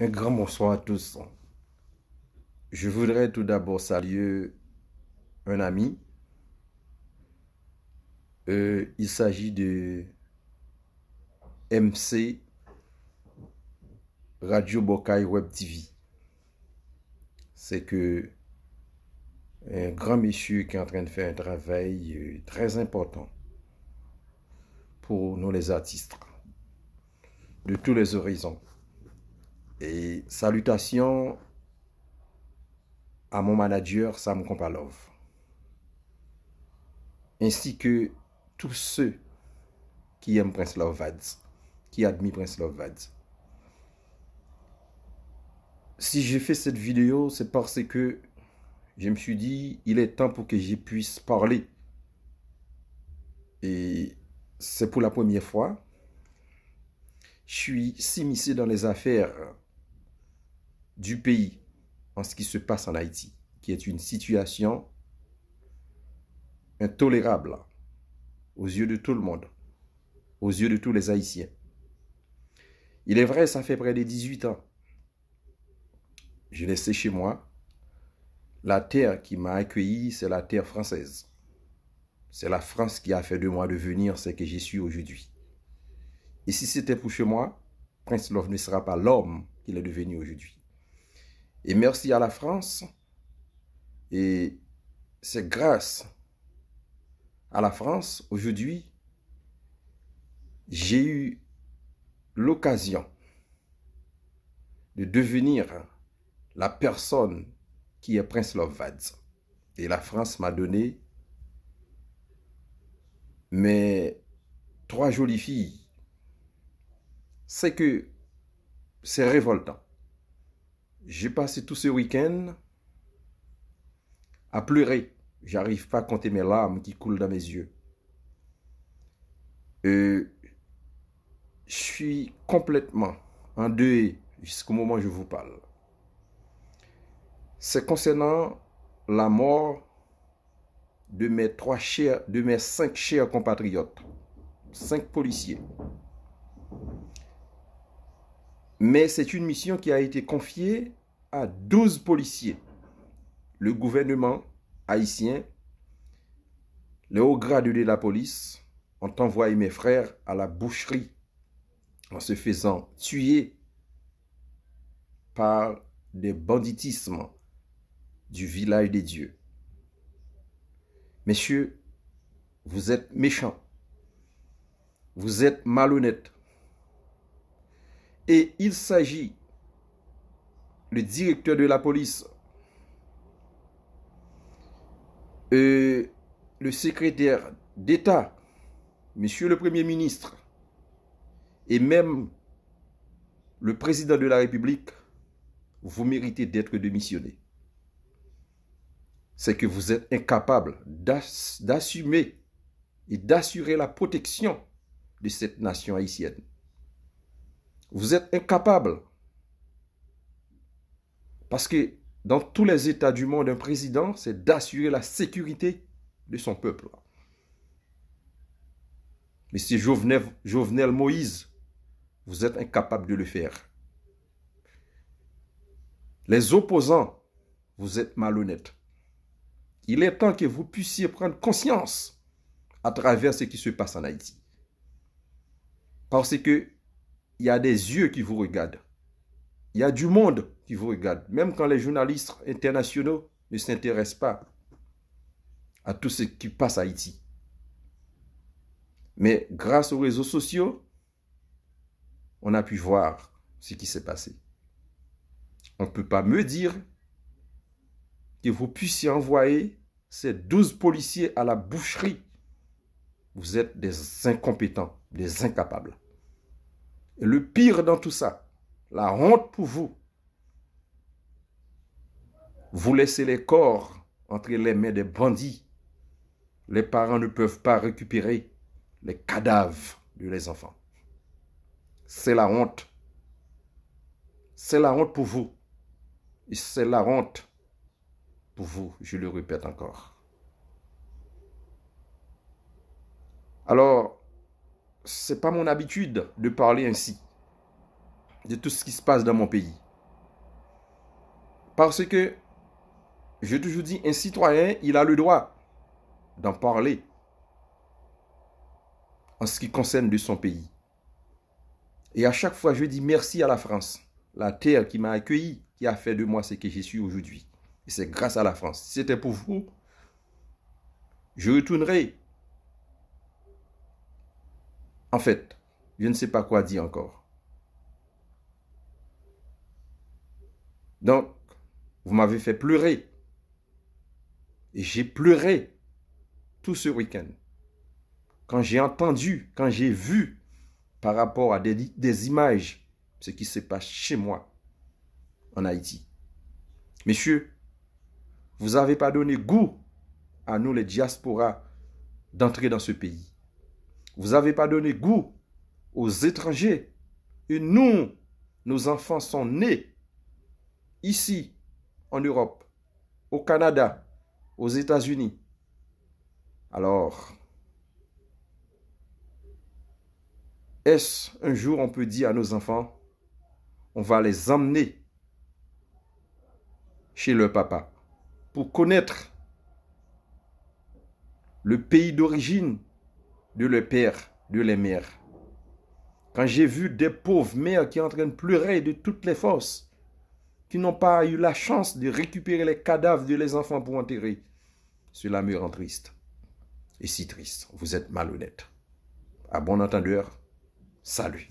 Un grand bonsoir à tous. Je voudrais tout d'abord saluer un ami. Euh, il s'agit de MC Radio Bokai Web TV. C'est que un grand monsieur qui est en train de faire un travail euh, très important pour nous les artistes de tous les horizons. Et salutations à mon manager Sam Kompalov, ainsi que tous ceux qui aiment Prince Love qui admirent Prince Love Si j'ai fait cette vidéo, c'est parce que je me suis dit, il est temps pour que j'y puisse parler. Et c'est pour la première fois. Je suis s'immiscer dans les affaires du pays en ce qui se passe en Haïti, qui est une situation intolérable aux yeux de tout le monde, aux yeux de tous les Haïtiens. Il est vrai, ça fait près de 18 ans. Je laissé chez moi. La terre qui m'a accueilli, c'est la terre française. C'est la France qui a fait de moi devenir ce que je suis aujourd'hui. Et si c'était pour chez moi, Prince Love ne sera pas l'homme qu'il est devenu aujourd'hui. Et merci à la France. Et c'est grâce à la France, aujourd'hui, j'ai eu l'occasion de devenir la personne qui est Prince Lovvads. Et la France m'a donné mes trois jolies filles. C'est que c'est révoltant. J'ai passé tout ce week-end à pleurer. J'arrive pas à compter mes larmes qui coulent dans mes yeux. Euh, je suis complètement en deuil jusqu'au moment où je vous parle. C'est concernant la mort de mes trois de mes cinq chers compatriotes, cinq policiers. Mais c'est une mission qui a été confiée à 12 policiers. Le gouvernement haïtien, le haut grade de la police ont envoyé mes frères à la boucherie en se faisant tuer par des banditismes du village des dieux. Messieurs, vous êtes méchants. Vous êtes malhonnêtes. Et il s'agit le directeur de la police, et le secrétaire d'État, Monsieur le Premier ministre, et même le président de la République, vous méritez d'être démissionné. C'est que vous êtes incapable d'assumer et d'assurer la protection de cette nation haïtienne. Vous êtes incapable parce que dans tous les États du monde, un président, c'est d'assurer la sécurité de son peuple. Monsieur Jovenel, Moïse, vous êtes incapable de le faire. Les opposants, vous êtes malhonnêtes. Il est temps que vous puissiez prendre conscience à travers ce qui se passe en Haïti. Parce que il y a des yeux qui vous regardent. Il y a du monde qui vous regarde, même quand les journalistes internationaux ne s'intéressent pas à tout ce qui passe à Haïti. Mais grâce aux réseaux sociaux, on a pu voir ce qui s'est passé. On ne peut pas me dire que vous puissiez envoyer ces 12 policiers à la boucherie. Vous êtes des incompétents, des incapables. Et le pire dans tout ça, la honte pour vous. Vous laissez les corps entre les mains des bandits. Les parents ne peuvent pas récupérer les cadavres de leurs enfants. C'est la honte. C'est la honte pour vous. Et C'est la honte pour vous, je le répète encore. Alors, c'est pas mon habitude de parler ainsi de tout ce qui se passe dans mon pays. Parce que, je toujours dis, un citoyen, il a le droit d'en parler en ce qui concerne de son pays. Et à chaque fois, je dis merci à la France, la terre qui m'a accueilli, qui a fait de moi ce que je suis aujourd'hui. Et c'est grâce à la France. Si c'était pour vous, je retournerai. En fait, je ne sais pas quoi dire encore. Donc, vous m'avez fait pleurer. Et j'ai pleuré tout ce week-end. Quand j'ai entendu, quand j'ai vu par rapport à des, images, ce qui se passe chez moi en Haïti. Messieurs, vous n'avez pas donné goût à nous les diasporas d'entrer dans ce pays. Vous n'avez pas donné goût aux étrangers. Et nous, nos enfants sont nés ici, en Europe, au Canada, aux États-Unis. Alors, est-ce un jour on peut dire à nos enfants, on va les emmener chez leur papa pour connaître le pays d'origine de leur père, de leur mère. Quand j'ai vu des pauvres mères qui entraînent en pleurer de toutes les forces, qui n'ont pas eu la chance de récupérer les cadavres de leurs enfants pour enterrer. Cela me rend triste. Et si triste, vous êtes malhonnête. À bon entendeur, salut.